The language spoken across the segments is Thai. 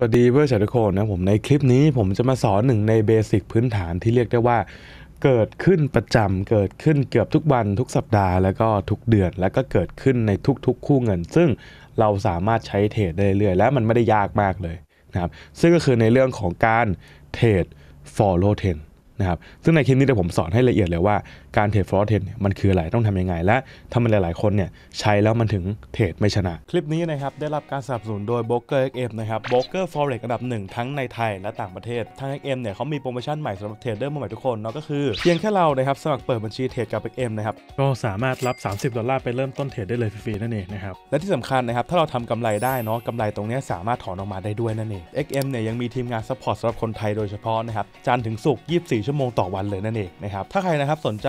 สวัสดีเพื่อนชาวทุกคนนะผมในคลิปนี้ผมจะมาสอนหนึ่งในเบสิกพื้นฐานที่เรียกได้ว่า เกิดขึ้นประจำเกิดขึ้นเกือบทุกวันทุกสัปดาห์ แล้วก็ทุกเดือน แล้วก็เกิดขึ้นในทุกๆ คู่เงิน ซึ่งเราสามารถใช้เทรดได้เรื่อยและมันไม่ได้ยากมากเลยนะครับซึ่งก็คือในเรื่องของการเทรด follow t ท e n นะครับ ซึ่งในคลิปนี้เดี๋ยวผมสอนให้ละเอียดเลยว่าการเทรดฟลอเทนมันคืออะไรต้องทํำยังไง และทำไมหลายๆ คนเนี่ยใช้แล้วมันถึงเทรดไม่ชนะ คลิปนี้นะครับได้รับการสนับสนุนโดย b เกอร์เอนะครับ b r o k e r f o ร e กอันดับหนึ่งทั้งในไทยและต่างประเทศทาง็กเนี่ยเขามีโปรโมชั่นใหม่สำหรับเทรดเดอร์ใหม่ทุกคนเนาะก็คือเพียงแค่เรานะครับสมัครเปิดบัญชีเทรดกับ็มนะครับก็สามารถรับ30ดอลลาร์ไปเริ่มต้นเทรดได้เลยฟรีๆนั่นเองนะครับและที่สำคัญนะครับถ้าเราทำกำไรได้เนาะกำไรตรงนี้สามารถถอนออกมาได้ด้วยนั่นเอง็กเนี่ยยังมีทีมงานซัพพอร์ตสำหรับคนไทยโดยเฉพาะนะครับจันถึงศุกร์24 ชั่วโมงต่อวันเลยนั่นเองนะครับถ้าใครนะครับสนใจ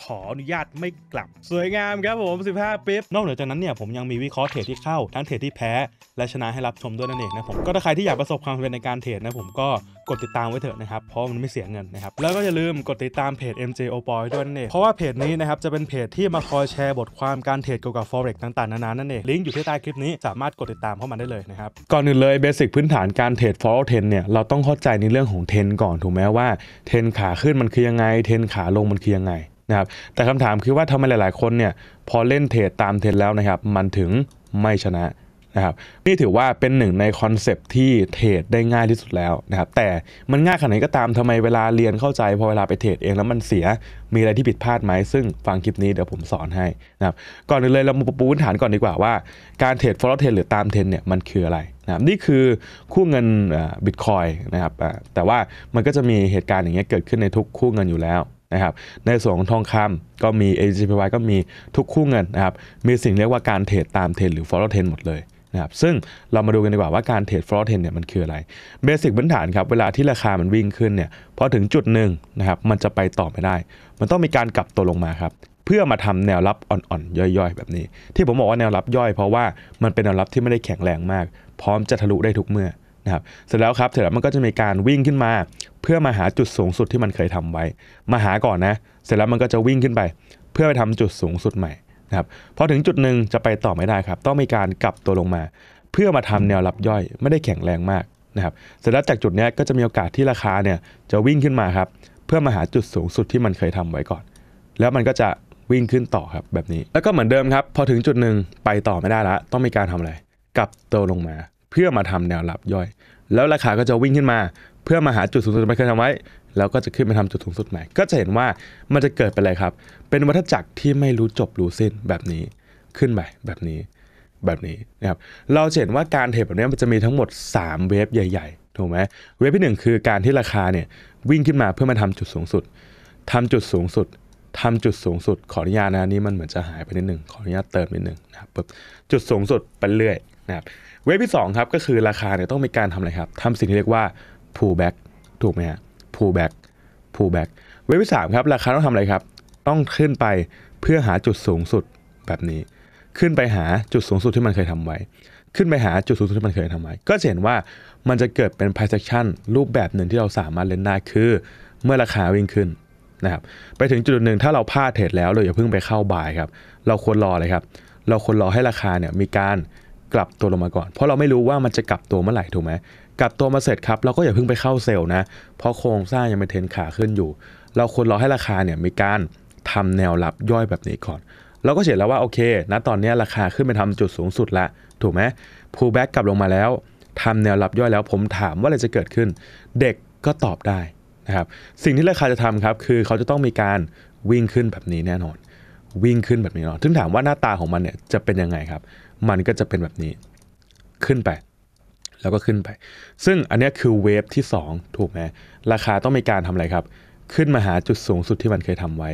ขออนุญาตไม่กลับสวยงามครับผม 15ปิ๊บนอกเหนือจากนั้นเนี่ยผมยังมีวิเคราะห์เทรดที่เข้า ทั้งเทรดที่แพ้ และชนะให้รับชมด้วยนั่นเองนะผม ก็ถ้าใครที่อยากประสบความสำเร็จในการเทรดนะผมก็กดติดตามไว้เถอะนะครับ เพราะมันไม่เสียเงินนะครับ แล้วก็อย่าลืมกดติดตามเพจ MJ o b o y ด้วยนั่นเอง เพราะว่าเพจนี้นะครับจะเป็นเพจที่มาคอยแชร์บทความการเทรดเกี่ยวกับ forex ต่าง ๆ นานานั่นเองลิงก์อยู่ที่ใต้คลิปนี้สามารถกดติดตามเข้ามาได้เลยนะครับก่อนอื่นเลยเบสิกพื้นฐานการเทรด forex เทนเนี่ยเราต้องเข้าใจในเรื่องของเทนก่อนถูกไหมว่าเทนขาขึ้นมันคือยังไงเทนขาลงมันคือยังไงนะครับแต่คำถามคือว่าทำไมหลาย ๆ คนเนี่ยพอเล่นเทรดตามเทรดแล้วนะครับมันถึงไม่ชนะนะครับนี่ถือว่าเป็นหนึ่งในคอนเซปที่เทรดได้ง่ายที่สุดแล้วนะครับแต่มันง่ายขนาดไหนก็ตามทำไมเวลาเรียนเข้าใจพอเวลาไปเทรดเองแล้วมันเสียมีอะไรที่ผิดพลาดไหมซึ่งฟังคลิปนี้เดี๋ยวผมสอนให้นะครับก่อนอื่นเลยเรามาปูพื้นฐานก่อนดีกว่าว่าการเทรดฟลอร์เทรดหรือตามเทรดเนี่ยมันคืออะไรนะครับนี่คือคู่เงินบิตคอยนะครับแต่ว่ามันก็จะมีเหตุการณ์อย่างเงี้ยเกิดขึ้นในทุกคู่เงินอยู่แล้วนะครับในส่วนของทองคำก็มี AGPY ก็มีทุกคู่เงินนะครับมีสิ่งเรียกว่าการเทรดตามเทรดหรือ follow trend หมดเลยนะครับซึ่งเรามาดูกันดีกว่าว่าการเทรด follow trend เนี่ยมันคืออะไรเบสิกพื้นฐานครับเวลาที่ราคามันวิ่งขึ้นเนี่ยพอถึงจุดหนึ่งนะครับมันจะไปต่อไม่ได้ มันต้องมีการกลับตัวลงมาครับเพื่อมาทำแนวรับอ่อนๆย่อยๆ แบบนี้ ที่ผมบอกว่าแนวรับย่อยเพราะว่ามันเป็นแนวรับที่ไม่ได้แข็งแรงมาก พร้อมจะทะลุได้ทุกเมื่อนะครับเสร็จแล้วครับเสร็จแล้วมันก็จะมีการวิ่งขึ้นมา เพื่อมาหาจุดสูงสุดที่มันเคยทำไว้มาหาก่อนนะ เสร็จแล้วมันก็จะวิ่งขึ้นไป เพื่อไปทำจุดสูงสุดใหม่นะครับพอถึงจุดหนึ่งจะไปต่อไม่ได้ครับ ต้องมีการกลับตัวลงมา เพื่อมาทำแนวรับย่อยไม่ได้แข็งแรงมากนะครับเสร็จแล้วจากจุดนี้ก็จะมีโอกาสที่ราคาเนี่ยจะวิ่งขึ้นมาครับ เพื่อมาหาจุดสูงสุดที่มันเคยทำไว้ก่อน แล้วมันก็จะวิ่งขึ้นต่อครับ แบบนี้แล้วก็เหมือนเดิมครับ พอถึงจุดหนึ่งไปต่อไม่ได้ละต้องมีการทำอะไร กลับตัวลงมาเพื่อมาทำแนวรับย่อย แล้วราคาก็จะวิ่งขึ้นมา เพื่อมาหาจุดสูงสุดที่เคยทำไว้ แล้วก็จะขึ้นไปทำจุดสูงสุดใหม่ ก็จะเห็นว่ามันจะเกิดเป็นอะไรครับ เป็นวัฏจักรที่ไม่รู้จบรู้สิ้นแบบนี้ ขึ้นไปแบบนี้ แบบนี้นะครับ เราเห็นว่าการเทรดแบบนี้มันจะมีทั้งหมด 3 เวฟใหญ่ ๆถูกไหมเวฟที่ 1 คือการที่ราคาเนี่ยวิ่งขึ้นมาเพื่อมาทำจุดสูงสุด ทำจุดสูงสุด ทำจุดสูงสุด ขออนุญาตนะนี่มันเหมือนจะหายไปนิดหนึ่งขออนุญาตเติมนิดหนึ่งนะครับจุดสูงสุดไปเรื่อยนะครับเวฟที่2ครับ ก็คือราคาเนี่ยต้องมีการทำอะไรครับทำสิ่งที่เรียกว่า pullback ถูกไหมฮะ pullback pullback เวฟที่3ครับราคาต้องทำอะไรครับ ต้องขึ้นไปเพื่อหาจุดสูงสุดแบบนี้ ขึ้นไปหาจุดสูงสุดที่มันเคยทำไว้ ขึ้นไปหาจุดสูงสุดที่มันเคยทำไว้ก็จะเห็นว่ามันจะเกิดเป็น price action รูปแบบหนึ่งที่เราสามารถเล่นได้คือ เมื่อราคาวิ่งขึ้นนะครับไปถึงจุดหนึ่งถ้าเราพลาดเทรดแล้วเราอย่าเพิ่งไปเข้าบายครับเราควรรอเลยครับเราควรรอให้ราคาเนี่ยมีการกลับตัวลงมาก่อน เพราะเราไม่รู้ว่ามันจะกลับตัวเมื่อไหร่ถูกไหมกลับตัวมาเสร็จครับเราก็อย่าเพิ่งไปเข้าเซลล์นะ เพราะโครงสร้างยังเป็นเทนขาขึ้นอยู่ เราควรรอให้ราคาเนี่ยมีการทำแนวรับย่อยแบบนี้ก่อน เราก็เห็นแล้วว่าโอเคนะตอนนี้ราคาขึ้นไปทำจุดสูงสุดละถูกไหมพูแบ็กกลับลงมาแล้วทำแนวรับย่อยแล้วผมถามว่าอะไรจะเกิดขึ้น เด็กก็ตอบได้นะครับสิ่งที่ราคาจะทำครับคือเขาจะต้องมีการวิ่งขึ้นแบบนี้แน่นอน วิ่งขึ้นแบบนี้เนาะถึงถามว่าหน้าตาของมันเนี่ยจะเป็นยังไงครับมันก็จะเป็นแบบนี้ขึ้นไป แล้วก็ขึ้นไป ซึ่งอันนี้คือเวฟที่ 2 ถูกไหมราคาต้องมีการทำอะไรครับ ขึ้นมาหาจุดสูงสุดที่มันเคยทำไว้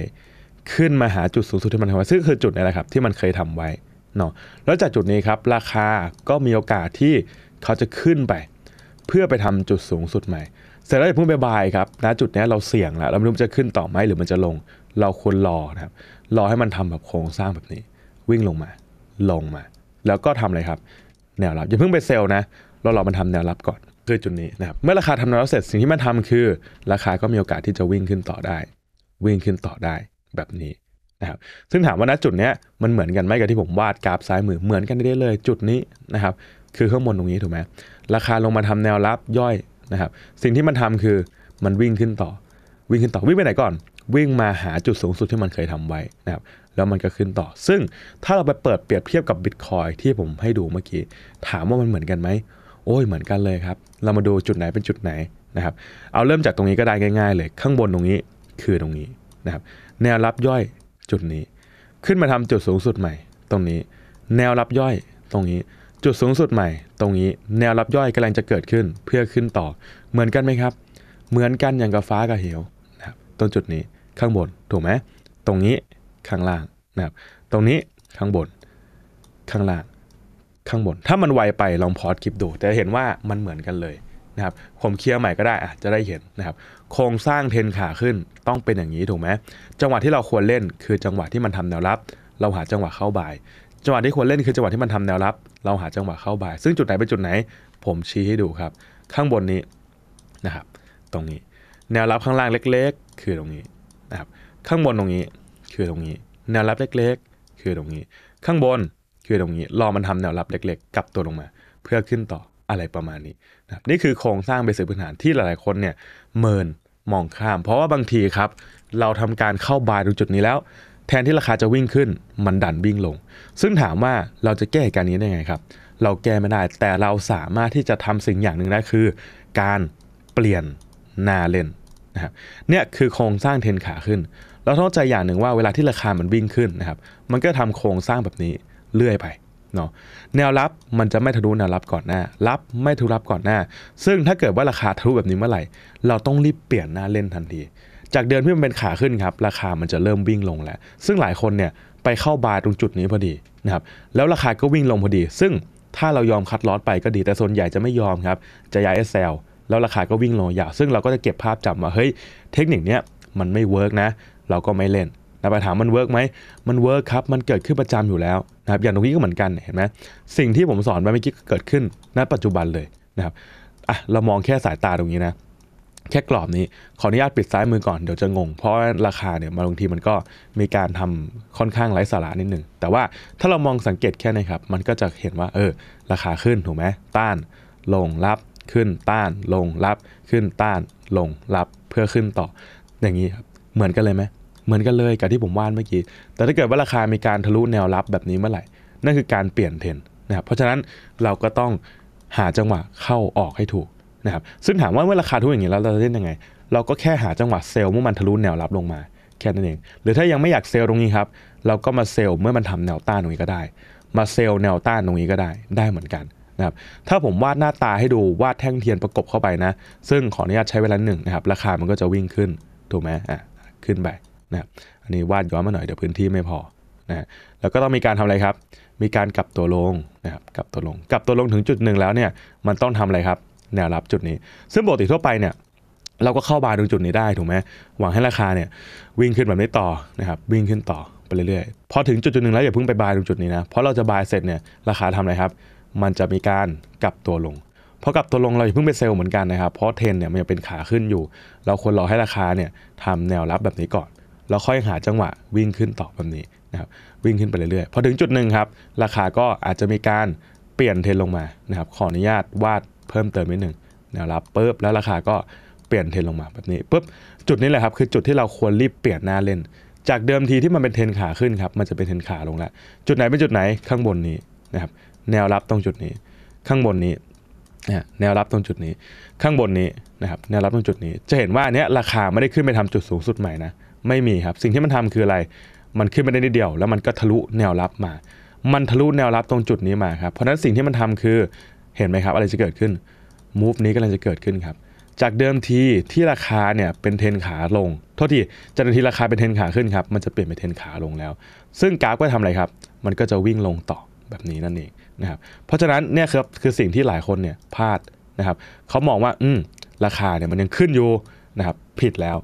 ขึ้นมาหาจุดสูงสุดที่มันเทำไว้ ซึ่งคือจุดนี่แหละครับ ที่มันเคยทำไว้เนาะแล้วจากจุดนี้ครับ ราคาก็มีโอกาสที่เขาจะขึ้นไป เพื่อไปทำจุดสูงสุดใหม่เสร็จแล้วอย่าเพิ่งไปบายครับนะจุดนี้เราเสี่ยงแล้วเราไม่รู้จะขึ้นต่อไหมหรือมันจะลงเราควรรอนะครับ รอให้มันทำแบบโครงสร้างแบบนี้ วิ่งลงมา ลงมาแล้วก็ทำอะไรครับ แนวรับอย่าเพิ่งไปเซลล์นะเราลองมาทำแนวรับก่อนคือจุดนี้นะครับ เมื่อราคาทำแนวรับเสร็จสิ่งที่มันทำคือ ราคาก็มีโอกาสที่จะวิ่งขึ้นต่อได้ วิ่งขึ้นต่อได้แบบนี้นะครับ ซึ่งถามว่าณจุดนี้มันเหมือนกันไหมกับที่ผมวาดกราฟซ้ายมือเหมือนกันได้เลยจุดนี้นะครับ คือข้างบนตรงนี้ถูกไหมราคาลงมาทำแนวรับย่อยนะครับ สิ่งที่มันทำคือมันวิ่งขึ้นต่อ วิ่งขึ้นต่อวิ่งไปไหนก่อน วิ่งมาหาจุดสูงสุดที่มันเคยทำไว้นะครับแล้วมันก็ขึ้นต่อ ซึ่งถ้าเราไปเปิดเปรียบเทียบกับ Bitcoin ที่ผมให้ดูเมื่อกี้ ถามว่ามันเหมือนกันไหม โอ้ย เหมือนกันเลยครับ เรามาดูจุดไหนเป็นจุดไหนนะครับ เอาเริ่มจากตรงนี้ก็ได้ง่าย ๆ เลย ข้างบนตรงนี้คือตรงนี้นะครับ แนวรับย่อยจุดนี้ ขึ้นมาทำจุดสูงสุดใหม่ ตรงนี้ แนวรับย่อยตรงนี้ จุดสูงสุดใหม่ ตรงนี้ แนวรับย่อยกำลังจะเกิดขึ้นเพื่อขึ้นต่อ เหมือนกันไหมครับ เหมือนกันอย่างกับฟ้ากับเหวนะครับตรงจุดนี้ข้างบนถูกไหม ตรงนี้ข้างล่างนะครับตรงนี้ข้างบนข้างล่างข้างบนถ้ามันไวไป ลองพอดคลิปดู จะเห็นว่ามันเหมือนกันเลยนะครับผมเคลียร์ใหม่ก็ได้อะจะได้เห็นนะครับ โครงสร้างเทนขาขึ้นต้องเป็นอย่างนี้ถูกไหมจังหวะที่เราควรเล่นคือจังหวะที่มันทำแนวรับ เราหาจังหวะเข้าบ่ายจังหวะที่ควรเล่นคือจังหวะที่มันทำแนวรับ เราหาจังหวะเข้าบ่าย ซึ่งจุดไหนเป็นจุดไหน ผมชี้ให้ดูครับ ข้างบนนี้นะครับ ตรงนี้ แนวรับข้างล่างเล็กๆ คือตรงนี้นะครับข้างบนตรงนี้คือตรงนี้แนวรับเล็ก ๆ คือตรงนี้ ข้างบนคือตรงนี้รอมันทำแนวรับเล็กๆกลับตัวลงมา เพื่อขึ้นต่ออะไรประมาณนี้นะนี่คือโครงสร้างเบสิกพื้นฐานที่หลายๆคนเนี่ยเมินมองข้าม เพราะว่าบางทีครับ เราทำการเข้าบายตรงจุดนี้แล้ว แทนที่ราคาจะวิ่งขึ้นมันดันวิ่งลง ซึ่งถามว่าเราจะแก้การนี้ได้ไงครับ เราแก้ไม่ได้แต่เราสามารถที่จะทำสิ่งอย่างหนึ่งได้คือ การเปลี่ยนหน้าเล่นนะครับเนี่ยคือโครงสร้างเทนขาขึ้นเราต้องใจอย่างหนึ่งว่าเวลาที่ราคามันวิ่งขึ้นนะครับ มันก็ทำโครงสร้างแบบนี้เรื่อยไปเนาะแนวรับมันจะไม่ทะลุแนวรับก่อนหน้า รับไม่ทะลุรับก่อนหน้า ซึ่งถ้าเกิดว่าราคาทะลุแบบนี้เมื่อไหร่ เราต้องรีบเปลี่ยนหน้าเล่นทันทีจากเดินที่มันเป็นขาขึ้นครับราคามันจะเริ่มวิ่งลงแล้วซึ่งหลายคนเนี่ยไปเข้าบาร์ตรงจุดนี้พอดีนะครับแล้วราคาก็วิ่งลงพอดี ซึ่งถ้าเรายอมคัดลอสไปก็ดีแต่ส่วนใหญ่จะไม่ยอมครับจะย้ายเอสแล้วราคาก็วิ่งลงอย่างซึ่งเราก็จะเก็บภาพจำว่าเฮ้ยเทคนิคเนี้ยมันไม่เวิร์กนะเราก็ไม่เล่นนะ ไปถามมันเวิร์กไหมมันเวิร์กครับ มันเกิดขึ้นประจำอยู่แล้วนะครับ อย่างตรงนี้ก็เหมือนกันเห็นไหมสิ่งที่ผมสอนไปเมื่อกี้ก็เกิดขึ้นณปัจจุบันเลยนะครับ อ่ะ เรามองแค่สายตาตรงนี้นะ แค่กรอบนี้ ขออนุญาตปิดซ้ายมือก่อน เดี๋ยวจะงง เพราะราคาเนี่ยมาบางทีมันก็มีการทำค่อนข้างไร้สาระนิดหนึ่งแต่ว่าถ้าเรามองสังเกตแค่นี้ครับ มันก็จะเห็นว่าเออราคาขึ้นถูกไหม ต้าน ลง รับ ขึ้น ต้าน ลง รับ ขึ้น ต้าน ลง รับ เพื่อขึ้นต่อ อย่างนี้ครับเหมือนกันเลยไหมเหมือนกันเลยกับที่ผมวาดเมื่อกี้ แต่ถ้าเกิดว่าราคา มีการทะลุแนวรับแบบนี้เมื่อไหร่ นั่นคือการเปลี่ยนเทรนนะครับ เพราะฉะนั้นเราก็ต้องหาจังหวะเข้าออกให้ถูกนะครับ ซึ่งถามว่าเมื่อราคาทุกอย่างนี้แล้วเราจะเล่นยังไง เราก็แค่หาจังหวะเซลล์เมื่อมันทะลุแนวรับลงมาแค่นั้นเอง หรือถ้ายังไม่อยากเซลล์ตรงนี้ครับ เราก็มาเซลล์เมื่อมันทำแนวต้านตรงนี้ก็ได้ มาเซลล์แนวต้านตรงนี้ก็ได้ ได้เหมือนกันนะครับ ถ้าผมวาดหน้าตาให้ดูวาดแท่งเทียนประกบเข้าไปนะ ซึ่งขออนุญาตใช้เวลาหนึ่งนะครับราคามันก็จะวิ่งขึ้นถูกไหมอ่ะขึ้นไปนะอันนี้วาดย้อนมาหน่อย เดี๋ยวพื้นที่ไม่พอนะแล้วก็ต้องมีการทำอะไรครับ มีการกลับตัวลงนะครับกลับตัวลงกลับตัวลงถึงจุดหนึ่งแล้วเนี่ยมันต้องทำอะไรครับแนวรับจุดนี้ ซึ่งปกติทั่วไปเนี่ยเราก็เข้าบาร์ตรงจุดนี้ได้ถูกไหมหวังให้ราคาเนี่ยวิ่งขึ้นแบบนี้ต่อนะครับวิ่งขึ้นต่อไปเรื่อยๆพอถึงจุดจุดหนึ่งแล้วอย่าเพิ่งไปบายตรงจุดนี้นะเพราะเราจะบายเสร็จเนี่ยราคาทำอะไรครับ มันจะมีการกลับตัวลงราะกับตัวลงเราเพิ่งเป็นเซลล์เหมือนกันนะครับ เพราะเทรนเนี่ยมันยังเป็นขาขึ้นอยู่ เราควรรอให้ราคาเนี่ยทำแนวรับแบบนี้ก่อน แล้วค่อยหาจังหวะวิ่งขึ้นต่อแบบนี้นะครับ วิ่งขึ้นไปเรื่อยๆพอถึงจุดหนึ่งครับ ราคาก็อาจจะมีการเปลี่ยนเทรนลงมานะครับ ขออนุญาตวาดเพิ่มเติมนิดหนึ่งแนวรับปุ๊บแล้วราคาก็เปลี่ยนเทรนลงมาแบบนี้ปุ๊บ จุดนี้แหละครับคือจุดที่เราควรรีบเปลี่ยนหน้าเล่น จากเดิมทีที่มันเป็นเทรนขาขึ้นครับ มันจะเป็นเทรนขาลงแล้ว จุดไหนเป็นจุดไหนข้างบนนี้นะครับแนวรับตรงจุดนี้ ข้างบนนี้นะแนวรับตรงจุดนี้ข้างบนนี้นะครับแนวรับตรงจุดนี้ จะเห็นว่าอันนี้ราคาไม่ได้ขึ้นไปทำจุดสูงสุดใหม่นะไม่มีครับสิ่งที่มันทำคืออะไรมันขึ้นไปได้นิดเดียว แล้วมันก็ทะลุแนวรับมา มันทะลุแนวรับตรงจุดนี้มาครับเพราะนั้นสิ่งที่มันทำคือเห็นไหมครับอะไรจะเกิดขึ้นมูฟนี้กำลังจะเกิดขึ้นครับจากเดิมทีที่ราคาเนี่ยเป็นเทนขาลงโทษทีจากเดิมทีราคาเป็นเทนขาขึ้นครับมันจะเปลี่ยนเป็นเทนขาลงแล้ว ซึ่งกราฟก็ทำอะไรครับ มันก็จะวิ่งลงต่อแบบนี้นั่นเองนะครับเพราะฉะนั้นเนี่ยครับคือสิ่งที่หลายคนเนี่ยพลาดนะครับเขามองว่าอืมราคาเนี่ยมันยังขึ้นอยู่นะครับผิดแล้ว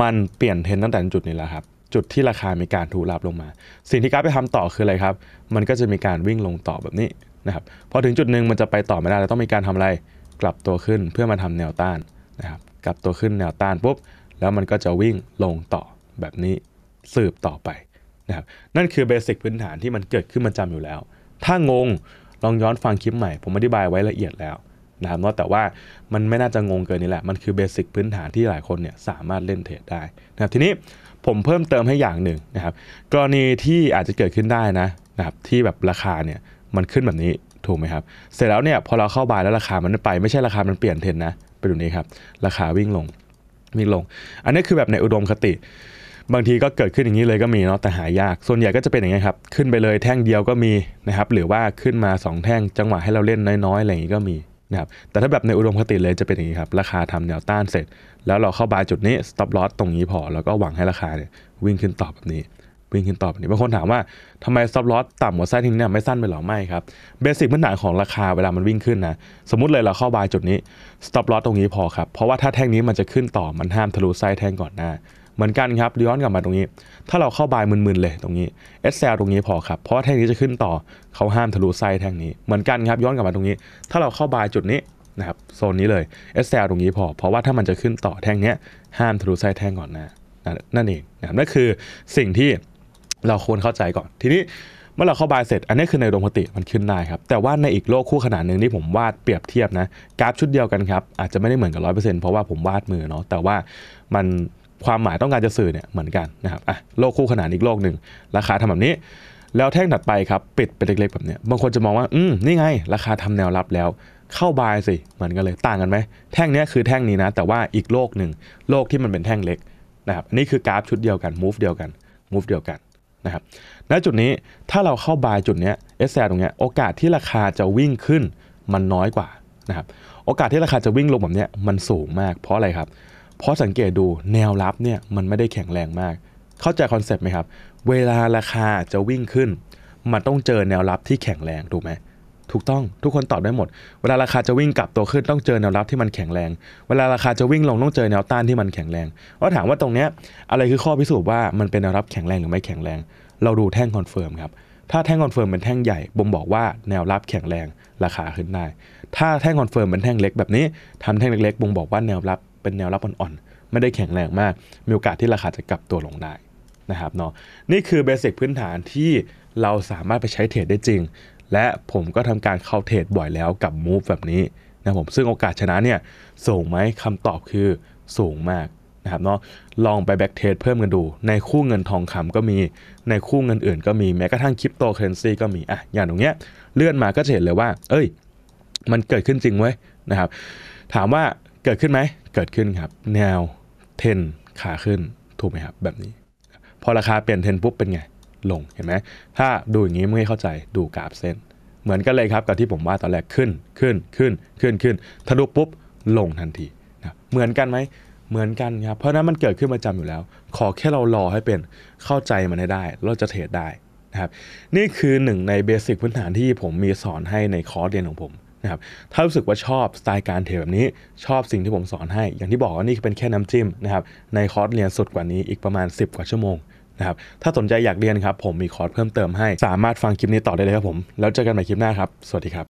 มันเปลี่ยนเทรนตั้งแต่จุดนี้แล้วครับจุดที่ราคามีการถูรับลงมา สิ่งที่กราฟไปทำต่อคืออะไรครับมันก็จะมีการวิ่งลงต่อแบบนี้นะครับพอถึงจุดหนึ่งมันจะไปต่อไม่ได้เราต้องมีการทำอะไรกลับตัวขึ้นเพื่อมาทำแนวต้านนะครับกลับตัวขึ้นแนวต้านปุ๊บแล้วมันก็จะวิ่งลงต่อแบบนี้สืบต่อไปนะครับนั่นคือเบสิกพื้นฐานที่มันเกิดขึ้นมันจำอยู่แล้วถ้างง ลองย้อนฟังคลิปใหม่ผมอธิบายไว้ละเอียดแล้วนะครับเนาะแต่ว่ามันไม่น่าจะงงเกินนี่แหละ มันคือเบสิกพื้นฐานที่หลายคนเนี่ยสามารถเล่นเทรดได้นะครับทีนี้ผมเพิ่มเติมให้อย่างหนึ่งนะครับกรณีที่อาจจะเกิดขึ้นได้นะนะครับที่แบบราคาเนี่ยมันขึ้นแบบนี้ถูกไหมครับ เสร็จแล้วเนี่ยพอเราเข้าบายแล้วราคามันไป ไม่ใช่ราคามันเปลี่ยนเทรนนะไปดูนี้ครับราคาวิ่งลงวิ่งลง อันนี้คือแบบในอุดมคติบางทีก็เกิดขึ้นอย่างนี้เลยก็มีเนาะแต่หายาก ส่วนใหญ่ก็จะเป็นอย่างนี้ครับขึ้นไปเลยแท่งเดียวก็มีนะครับหรือว่าขึ้นมา 2 แท่งจังหวะให้เราเล่นน้อยๆอะไรอย่างนี้ก็มีนะครับแต่ถ้าแบบในอุดมคติเลยจะเป็นอย่างนี้ครับราคาทำแนวต้านเสร็จ แล้วเราเข้าบายจุดนี้ stop loss ตรงนี้พอแล้วก็หวังให้ราคาเนี่ยวิ่งขึ้นต่อแบบนี้ วิ่งขึ้นต่อแบบนี้บางคนถามว่าทำไม็อปลอสต่ำกว่าไส้ทิ้งเนี่ยไม่สั้นไปหรอไม่ครับเบสิกพื้นฐานของราคาเวลามันวิ่งขึ้นนะสมมติเลยเราเข้าบายจุดนี้สต็อปลอสตรงนี้พอครับเพราะว่าถ้าแท่งนี้มันจะขึ้นต่อมันห้ามทะลุไส้แท่งก่อนหน้าเหมือนกันครับย้อนกลับมาตรงนี้ ถ้าเราเข้าบายมึนๆเลยตรงนี้เอ SL ตรงนี้พอครับเพราะว่าแท่งนี้จะขึ้นต่อเขาห้ามทะลุไส้แท่งนี้ เหมือนกันครับย้อนกลับมาตรงนี้ ถ้าเราเข้าบายจุดนี้นะครับโซนนี้เลยเอ SL ตรงนี้พอ เพราะว่าถ้ามันจะขึ้นต่อแท่งนี้ห้ามทะลุไส้แท่งก่อนนะนั่นเองนะครับนั่นคือสิ่งที่เราควรเข้าใจก่อน ทีนี้เมื่อเราเข้าบายเสร็จ อันนี้คือในอุงพติมันขึ้นได้ครับแต่ว่าในอีกโลกคู่ขนาดหนึ่งที่ผมวาดเปรียบเทียบนะกราฟชุดเดียวกันครับอาจจะไม่ได้เหมือนกับร้อยเปอร์เซ็นต์เพราะว่าผมวาดมือเนาะแต่ว่ามันความหมายต้องการจะสื่อเนี่ยเหมือนกันนะครับอ่ะโลกคู่ขนานอีกโลกหนึ่ง ราคาทำแบบนี้แล้วแท่งถัดไปครับปิดเป็นเล็กๆแบบเนี้ยบางคนจะมองว่าอืมนี่ไงราคาทำแนวรับแล้วเข้าบายสิเหมือนกันเลยต่างกันไหมแท่งนี้คือแท่งนี้นะ แต่ว่าอีกโลกหนึ่งโลกที่มันเป็นแท่งเล็กนะครับนี่คือกราฟชุดเดียวกันมูฟเดียวกันมูฟเดียวกันนะครับณจุดนี้ถ้าเราเข้าบายจุดนี้เอสแตรงเนี้ยโอกาสที่ราคาจะวิ่งขึ้นมันน้อยกว่านะครับโอกาสที่ราคาจะวิ่งลงแบบเนี้ยมันสูงมากเพราะอะไรครับเพราะสังเกตดูแนวรับเนี่ยมันไม่ได้แข็งแรงมาก เข้าใจคอนเซปต์ไหมครับ เวลาราคาจะวิ่งขึ้น มันต้องเจอแนวรับที่แข็งแรง ถูกไหม ถูกต้องทุกคนตอบได้หมด เวลาราคาจะวิ่งกลับตัวขึ้นต้องเจอแนวรับที่มันแข็งแรง เวลาราคาจะวิ่งลงต้องเจอแนวต้านที่มันแข็งแรง่าถามว่าตรงเนี้ยอะไรคือข้อพิสูจน์ว่ามันเป็นแนวรับแข็งแรงหรือไม่แข็งแรง เราดูแท่งคอนเฟิร์มครับ ถ้าแท่งคอนเฟิร์มเป็นแท่งใหญ่บ่งบอกว่าแนวรับแข็งแรงราคาขึ้นได้ ถ้าแท่งคอนเฟิร์มเป็นแท่งเล็กแบบนี้ทำแท่งเล็กๆ บ่งบอกว่าแนวรับเป็นแนวรับอ่อนๆ ไม่ได้แข็งแรงมาก มีโอกาสที่ราคาจะกลับตัวลงได้นะครับเนาะ นี่คือเบสิกพื้นฐานที่เราสามารถไปใช้เทรดได้จริง และผมก็ทำการเข้าเทรดบ่อยแล้วกับมูฟแบบนี้นะผม ซึ่งโอกาสชนะเนี่ยสูงไหม คำตอบคือสูงมากนะครับเนาะ ลองไปแบ็กเทรดเพิ่มกันดู ในคู่เงินทองคำก็มี ในคู่เงินอื่นก็มี แม้กระทั่งคริปโตเคอเรนซีก็มี อ่ะ อย่างตรงเนี้ยเลื่อนมาก็จะเห็นเลยว่า เอ้ย มันเกิดขึ้นจริงไว้นะครับ ถามว่าเกิดขึ้นไหมเกิดขึ้นครับแนวเทนขาขึ้นถูกไหมครับแบบนี้พอราคาเปลี่ยนเทนปุ๊บเป็นไง ลงเห็นไหม ถ้าดูอย่างนี้ไม่เข้าใจดูกราฟเส้น เหมือนกันเลยครับกับที่ผมว่าตอนแรกขึ้นขึ้นขึ้นขึ้นขึ้น ทะลุปุ๊บลงทันทีนะเหมือนกันไหม เหมือนกันครับเพราะนั้นมันเกิดขึ้นประจำอยู่แล้ว ขอแค่เรารอให้เป็นเข้าใจมันให้ได้ เราจะเทรดได้นะครับนี่คือหนึ่งในเบสิกพื้นฐานที่ผมมีสอนให้ในคอร์สเรียนของผมนะครับถ้ารู้สึกว่าชอบสไตล์การเทรดแบบนี้ชอบสิ่งที่ผมสอนให้อย่างที่บอกว่านี่เป็นแค่น้ำจิ้มนะครับในคอร์สเรียนสดกว่านี้อีกประมาณ 10กว่าชั่วโมงนะครับถ้าสนใจอยากเรียนครับ ผมมีคอร์สเพิ่มเติมให้สามารถฟังคลิปนี้ต่อได้เลยครับผม แล้วเจอกันใหม่คลิปหน้าครับ สวัสดีครับ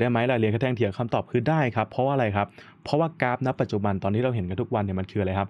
รได้ไหมราะเรียนกระแทงเถียงคำตอบคือได้ครับ เพราะว่าอะไรครับ เพราะว่ากราฟณปัจจุบันตอนที่เราเห็นกันทุกวันเนี่ยมันคืออะไรครับ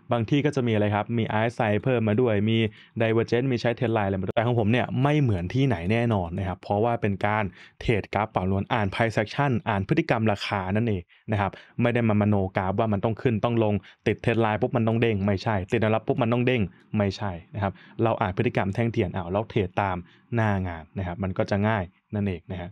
บางที่ก็จะมีอะไรครับ มีไอซ์ไซเพิ่มมาด้วย มีไดเวอร์เจนมีใช้เทรนไลน์อะไรมาด้วยแต่ของผมเนี่ยไม่เหมือนที่ไหนแน่นอนนะครับ เพราะว่าเป็นการเทรดกราฟเป่าล้วนอ่านไพ่เซกชั่นอ่านพฤติกรรมราคานั่นเองนะครับ ไม่ได้มามโนกราฟว่ามันต้องขึ้นต้องลง ติดเทรนไลน์ปุ๊บมันต้องเด้ง ไม่ใช่ ติดแนวรับปุ๊บมันต้องเด้ง ไม่ใช่นะครับ เราอ่านพฤติกรรมแท่งเทียนเอาแล้วเทรดตามหน้างานนะครับ มันก็จะง่ายนั่นเองนะครับ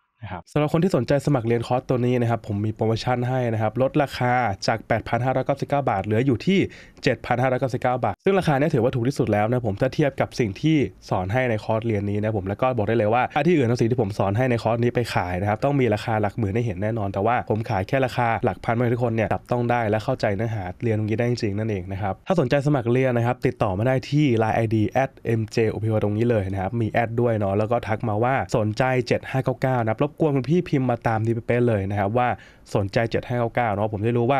นะครับสำหรับคนที่สนใจสมัครเรียนคอร์สตัวนี้นะครับผมมีโปรโมชั่นให้นะครับลดราคาจาก 8,599 บาท เหลืออยู่ที่ 7,599 บาท ซึ่งราคาเนี้ยถือว่าถูกที่สุดแล้วนะผมถ้าเทียบกับสิ่งที่สอนให้ในคอร์สเรียนนี้นะผมแล้วก็บอกได้เลยว่าที่อื่นั้งสิ่งที่ผมสอนให้ในคอร์สนี้ไปขายนะครับต้องมีราคาหลักหมื่นให้เห็นแน่นอน แต่ว่าผมขายแค่ราคาหลักพันใม่ทุกคนเนี่ยจับต้องได้และเข้าใจเนื้อหาเรียนตรงนี้ได้จริงนั่นเองนะครับถ้าสนใจสมัครเรียนนะครับติดต่อมาได้ที่ Line ID m j o p o ตรงนี้เลยนะครับมีแอดด้วยเนาะแล้วก็ทักมาว่าสนใจ7599นะรบบกวนคุณพี่พิมพ์มาตามดีเป๊ะเลยนะครับว่าสนใจ7ก9 9เนาะผมได้รู้ว่า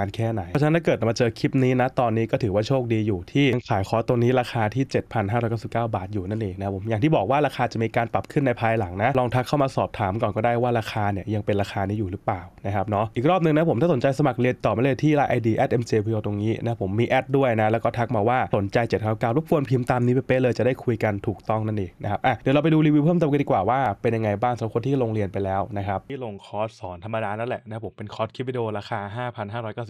านแค่ไหนเพราะฉะนั้นถ้าเกิดมาเจอคลิปนี้นะตอนนี้ก็ถือว่าโชคดีอยู่ที่ขายคอร์สตัวนี้ราคาที่ 7,599บาทอยู่นั่นเองนะผมอย่างที่บอกว่าราคาจะมีการปรับขึ้นในภายหลังนะ ลองทักเข้ามาสอบถามก่อนก็ได้ว่าราคาเนี่ยยังเป็นราคานี้อยู่หรือเปล่านะครับเนาะอีกรอบหนึ่งนะผมถ้าสนใจสมัครเรียนต่อมาเลยที่ไลน์ ID at mjpo ตรงนี้นะผมมีแอดด้วยนะแล้วก็ทักมาว่าสนใจ799รบกวนพิมพ์ตามนี้ไปเป๊ะเลยจะได้คุยกันถูกต้องนั่นเองนะครับอ่ะเดี๋ยวเราไปดูรีวิวเพิ่มเติมกันดีกว่าว่าเป็นยังไงบ้างสำหรับคนที่ลงเรียนไปแล้วนะครับที่ลงคอร์สสอนธรรมดานั่นแหละนะผมเป็นคอร์สคลิปวิดีโอราคา 5,599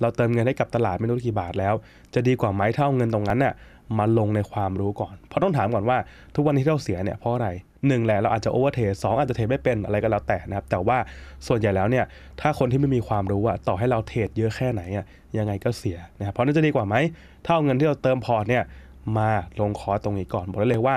เราเติมเงินให้กับตลาดไม่รู้กี่บาทแล้ว จะดีกว่าไหมถ้าเอาเงินตรงนั้นน่ะมาลงในความรู้ก่อนเพราะต้องถามก่อนว่าทุกวันที่เราเสียเนี่ยเพราะอะไรหนึ่งแหละเราอาจจะโอเวอร์เทสองอาจจะเทรดไม่เป็นอะไรก็แล้วแต่นะครับแต่ว่าส่วนใหญ่แล้วเนี่ยถ้าคนที่ไม่มีความรู้อะต่อให้เราเทรดเยอะแค่ไหนอะยังไงก็เสียนะครับเพราะนั่นจะดีกว่าไหมถ้าเอาเงินที่เราเติมพอร์ตเนี่ยมาลงคอร์ตรงนี้ก่อนบอกได้เลยว่า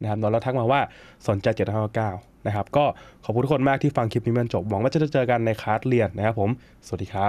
นะครับนอนแล้วทักมาว่า สนใจ759นะครับ ก็ขอบคุณทุกคนมากที่ฟังคลิปนี้มันจบ หวังว่าจะเจอกันในคลาสเรียนนะครับผม สวัสดีครับ